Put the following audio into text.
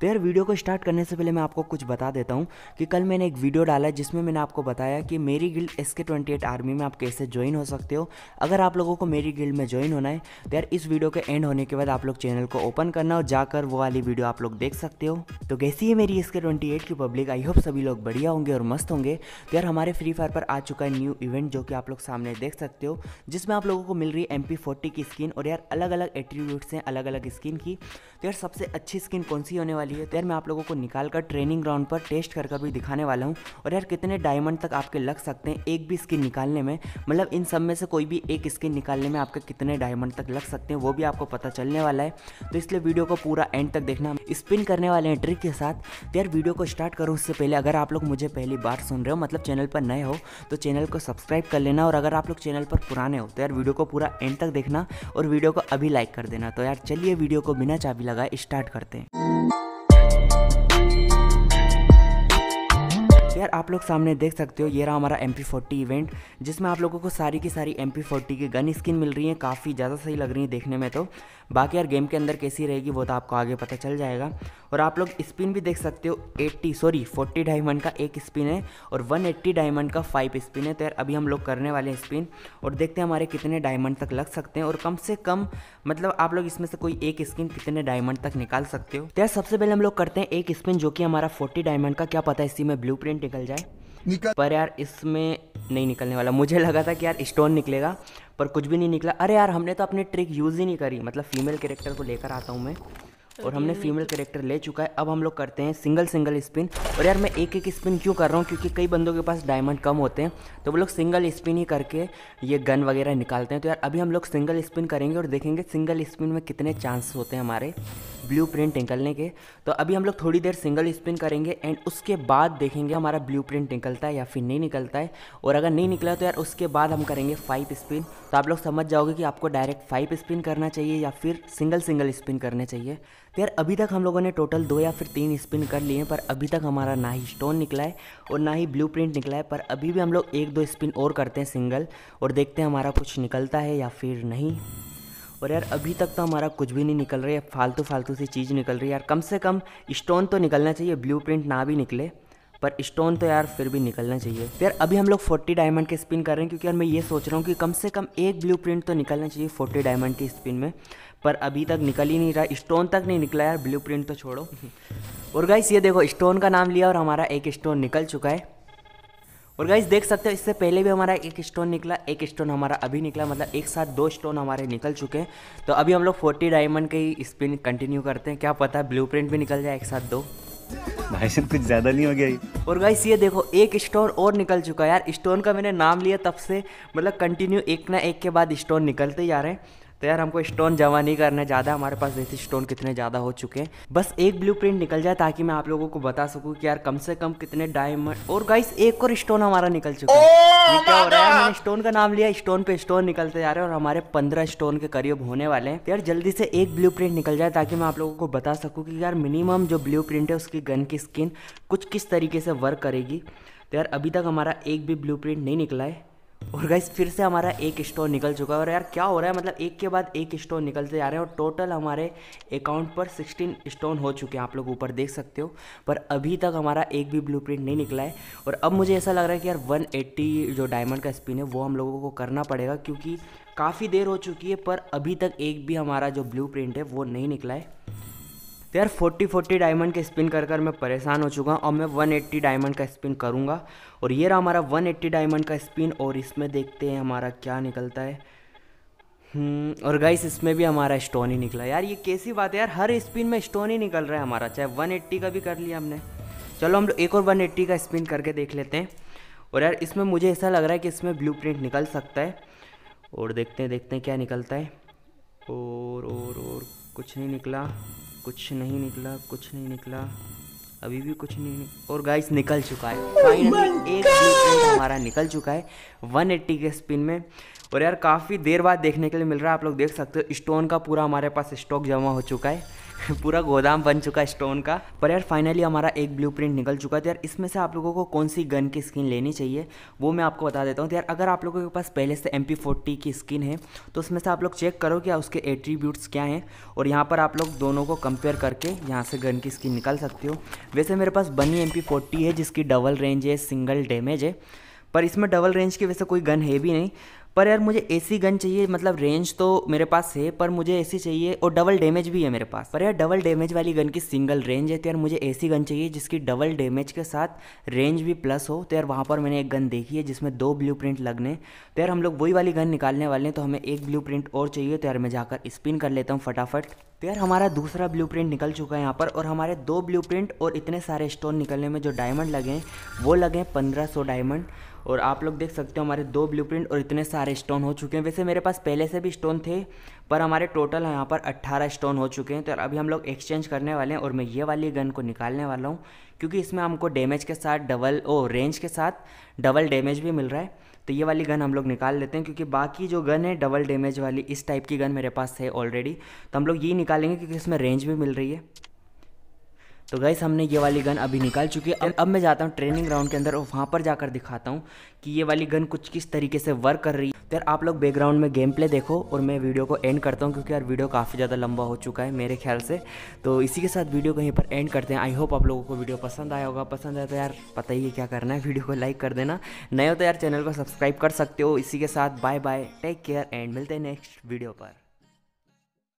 तो यार वीडियो को स्टार्ट करने से पहले मैं आपको कुछ बता देता हूँ कि कल मैंने एक वीडियो डाला जिसमें मैंने आपको बताया कि मेरी guild S K twenty eight army में आप कैसे ज्वाइन हो सकते हो अगर आप लोगों को मेरी गिल्ड में ज्वाइन होना है तो यार इस वीडियो के एंड होने के बाद आप लोग चैनल को ओपन करना और जाकर वो वाली वीडियो आप लोग देख सकते हो तो कैसी है मेरी एस के ट्वेंटी एट की पब्लिक आई होप सभी लोग बढ़िया होंगे और मस्त होंगे तो यार हमारे फ्री फायर पर आ चुका है न्यू इवेंट जो कि आप लोग सामने देख सकते हो जिसमें आप लोगों को मिल रही है एम की स्किन और यार अलग अलग एट्रीब्यूट्स हैं अलग अलग स्किन की तो यार सबसे अच्छी स्किन कौन सी होने वाली वाली है तो यार मैं आप लोगों को निकाल कर ट्रेनिंग ग्राउंड पर टेस्ट कर कर भी दिखाने वाला हूँ और यार कितने डायमंड तक आपके लग सकते हैं एक भी स्किन निकालने में मतलब इन सब में से कोई भी एक स्किन निकालने में आपके कितने डायमंड तक लग सकते हैं वो भी आपको पता चलने वाला है तो इसलिए वीडियो को पूरा एंड तक देखना स्पिन करने वाले हैं ट्रिक के साथ तो यार वीडियो को स्टार्ट करो उससे पहले अगर आप लोग मुझे पहली बार सुन रहे हो मतलब चैनल पर नए हो तो चैनल को सब्सक्राइब कर लेना और अगर आप लोग चैनल पर पुराने हो तो यार वीडियो को पूरा एंड तक देखना और वीडियो को अभी लाइक कर देना तो यार चलिए वीडियो को बिना चाबी लगाए स्टार्ट करते हैं इधर आप लोग सामने देख सकते हो ये रहा हमारा एम इवेंट जिसमें आप लोगों को सारी की सारी एम पी की गन स्किन मिल रही है काफ़ी ज़्यादा सही लग रही है देखने में तो बाकी यार गेम के अंदर कैसी रहेगी वो तो आपको आगे पता चल जाएगा और आप लोग स्पिन भी देख सकते हो 80 सॉरी 40 डायमंड का एक स्पिन है और 180 डायमंड का फाइव स्पिन है तो यार अभी हम लोग करने वाले हैं स्पिन और देखते हैं हमारे कितने डायमंड तक लग सकते हैं और कम से कम मतलब आप लोग इसमें से कोई एक स्किन कितने डायमंड तक निकाल सकते हो तो यार सबसे पहले हम लोग करते हैं एक स्पिन जो कि हमारा फोर्टी डायमंड का क्या पता है इसी में ब्लू प्रिंट निकल जाए निकल पर यार इसमें नहीं निकलने वाला मुझे लगा था कि यार स्टोन निकलेगा पर कुछ भी नहीं निकला अरे यार हमने तो अपनी ट्रिक यूज़ ही नहीं करी मतलब फीमेल कैरेक्टर को लेकर आता हूँ मैं और हमने फीमेल तो- कैरेक्टर ले चुका है अब हम लोग करते हैं सिंगल सिंगल स्पिन और यार मैं एक एक स्पिन क्यों कर रहा हूँ क्योंकि कई बंदों के पास डायमंड कम होते हैं तो वो लोग सिंगल स्पिन ही करके ये गन वगैरह निकालते हैं तो यार अभी हम लोग सिंगल स्पिन करेंगे और देखेंगे सिंगल स्पिन में कितने चांस होते हैं हमारे ब्लू प्रिंट निकलने के तो अभी हम लोग थोड़ी देर सिंगल स्पिन करेंगे एंड उसके बाद देखेंगे हमारा ब्लू प्रिंट निकलता है या फिर नहीं निकलता है और अगर नहीं निकला तो यार उसके बाद हम करेंगे फाइव स्पिन तो आप लोग समझ जाओगे कि आपको डायरेक्ट फाइव स्पिन करना चाहिए या फिर सिंगल सिंगल स्पिन करने चाहिए तो यार अभी तक हम लोगों ने टोटल दो या फिर तीन स्पिन कर लिए हैं पर अभी तक हमारा ना ही स्टोन निकला है और ना ही ब्लू प्रिंट निकला है पर अभी भी हम लोग एक दो स्पिन और करते हैं सिंगल और देखते हैं हमारा कुछ निकलता है या फिर नहीं और यार अभी तक तो हमारा कुछ भी नहीं निकल रहा है फालतू फालतू सी चीज़ निकल रही है यार कम से कम स्टोन तो निकलना चाहिए ब्लू ना भी निकले पर स्टोन तो यार फिर भी निकलना चाहिए तो यार अभी हम लोग 40 डायमंड के स्पिन कर रहे हैं क्योंकि यार मैं ये सोच रहा हूँ कि कम से कम एक ब्लू प्रिंट तो निकलना चाहिए 40 डायमंड के स्पिन में पर अभी तक निकल ही नहीं रहा स्टोन तक नहीं निकला यार ब्लू प्रिंट तो छोड़ो और गाइस ये देखो स्टोन का नाम लिया और हमारा एक स्टोन निकल चुका है और गाइज देख सकते हो इससे पहले भी हमारा एक स्टोन निकला एक स्टोन हमारा अभी निकला मतलब एक साथ दो स्टोन हमारे निकल चुके हैं तो अभी हम लोग फोर्टी डायमंड के स्पिन कंटिन्यू करते हैं क्या पता है ब्लू प्रिंट भी निकल जाए एक साथ दो भाई सब कुछ ज़्यादा नहीं हो गया और गाइस ये देखो एक स्टोन और निकल चुका है यार स्टोन का मैंने नाम लिया तब से मतलब कंटिन्यू एक ना एक के बाद स्टोन निकलते जा रहे हैं तो यार हमको स्टोन जमा नहीं करना ज़्यादा हमारे पास जैसे स्टोन कितने ज़्यादा हो चुके हैं बस एक ब्लू निकल जाए ताकि मैं आप लोगों को बता सकूँ कि यार कम से कम कितने डायमंड और गाइस एक और स्टोन हमारा निकल चुका है oh, क्या हो रहा है मैंने स्टोन का नाम लिया स्टोन पे स्टोन निकलते जा रहे हैं और हमारे पंद्रह स्टोन के करीब होने वाले हैं तो यार जल्दी से एक ब्लू निकल जाए ताकि मैं आप लोगों को बता सकूँ कि यार मिनिमम जो ब्लू है उसकी गन की स्किन कुछ किस तरीके से वर्क करेगी तो यार अभी तक हमारा एक भी प्रिंट नहीं निकला है और गाइस फिर से हमारा एक स्टोर निकल चुका है और यार क्या हो रहा है मतलब एक के बाद एक स्टोन निकलते जा रहे हैं और टोटल हमारे अकाउंट पर 16 स्टोन हो चुके हैं आप लोग ऊपर देख सकते हो पर अभी तक हमारा एक भी ब्लूप्रिंट नहीं निकला है और अब मुझे ऐसा लग रहा है कि यार 180 जो डायमंड का स्पिन है वो हम लोगों को करना पड़ेगा क्योंकि काफ़ी देर हो चुकी है पर अभी तक एक भी हमारा जो ब्लू है वो नहीं निकला है तो यार 40 40 डायमंड के स्पिन कर कर मैं परेशान हो चुका हूँ और मैं 180 डायमंड का स्पिन करूँगा और ये रहा हमारा 180 डायमंड का स्पिन और इसमें देखते हैं हमारा क्या निकलता है हम्म, और गाइस इसमें भी हमारा स्टोन ही निकला यार ये कैसी बात है यार हर स्पिन में स्टोन ही निकल रहा है हमारा चाहे एट्टी का भी कर लिया हमने चलो हम लोग एक और एट्टी का स्पिन करके देख लेते हैं और यार इसमें मुझे ऐसा लग रहा है कि इसमें प्रिंट निकल सकता है और देखते हैं देखते हैं क्या निकलता है और और और कुछ नहीं निकला कुछ नहीं निकला कुछ नहीं निकला अभी भी कुछ नहीं और गाइस निकल चुका है फाइनली oh एक हमारा निकल चुका है 180 के स्पिन में और यार काफ़ी देर बाद देखने के लिए मिल रहा है आप लोग देख सकते हो स्टोन का पूरा हमारे पास स्टॉक जमा हो चुका है पूरा गोदाम बन चुका है स्टोन का पर यार फाइनली हमारा एक ब्लू प्रिंट निकल चुका है तो यार इसमें से आप लोगों को कौन सी गन की स्किन लेनी चाहिए वो मैं आपको बता देता हूँ तो यार अगर आप लोगों के पास पहले से एम पी की स्किन है तो उसमें से आप लोग चेक करो कि उसके एट्रीब्यूट्स क्या हैं और यहाँ पर आप लोग दोनों को कंपेयर करके यहाँ से गन की स्किन निकाल सकते हो वैसे मेरे पास बनी एम है जिसकी डबल रेंज है सिंगल डैमेज है पर इसमें डबल रेंज की वैसे कोई गन है भी नहीं पर यार मुझे ऐसी गन चाहिए मतलब रेंज तो मेरे पास है पर मुझे ऐसी चाहिए और डबल डैमेज भी है मेरे पास पर यार डबल डैमेज वाली गन की सिंगल रेंज है तो यार मुझे ऐसी गन चाहिए जिसकी डबल डैमेज के साथ रेंज भी प्लस हो तो यार वहाँ पर मैंने एक गन देखी है जिसमें दो ब्लू लगने तो यार हम लोग वही वाली गन निकालने वाले हैं तो हमें एक ब्लू और चाहिए तो यार मैं जाकर स्पिन कर लेता हूँ फटाफट तो यार हमारा दूसरा ब्लू निकल चुका है यहाँ पर और हमारे दो ब्लू और इतने सारे स्टोन निकलने में जो डायमंड लगे हैं वो लगे हैं पंद्रह सौ डायमंड और आप लोग देख सकते हो हमारे दो ब्लूप्रिंट और इतने सारे स्टोन हो चुके हैं वैसे मेरे पास पहले से भी स्टोन थे पर हमारे टोटल यहाँ पर 18 स्टोन हो चुके हैं तो अभी हम लोग एक्सचेंज करने वाले हैं और मैं ये वाली गन को निकालने वाला हूँ क्योंकि इसमें हमको डैमेज के साथ डबल ओ रेंज के साथ डबल डैमेज भी मिल रहा है तो ये वाली गन हम लोग निकाल लेते हैं क्योंकि बाकी जो गन है डबल डैमेज वाली इस टाइप की गन मेरे पास है ऑलरेडी तो हम लोग यही निकालेंगे क्योंकि इसमें रेंज भी मिल रही है तो गैस हमने ये वाली गन अभी निकाल चुकी है अब अब मैं जाता हूँ ट्रेनिंग ग्राउंड के अंदर और वहाँ पर जाकर दिखाता हूँ कि ये वाली गन कुछ किस तरीके से वर्क कर रही है तो यार आप लोग बैकग्राउंड में गेम प्ले देखो और मैं वीडियो को एंड करता हूँ क्योंकि यार वीडियो काफ़ी ज़्यादा लंबा हो चुका है मेरे ख्याल से तो इसी के साथ वीडियो को यहीं पर एंड करते हैं आई होप आप लोगों को वीडियो पसंद आया होगा पसंद आया तो यार पता ही है क्या करना है वीडियो को लाइक कर देना नए हो तो यार चैनल को सब्सक्राइब कर सकते हो इसी के साथ bye bye take care and मिलते हैं नेक्स्ट वीडियो पर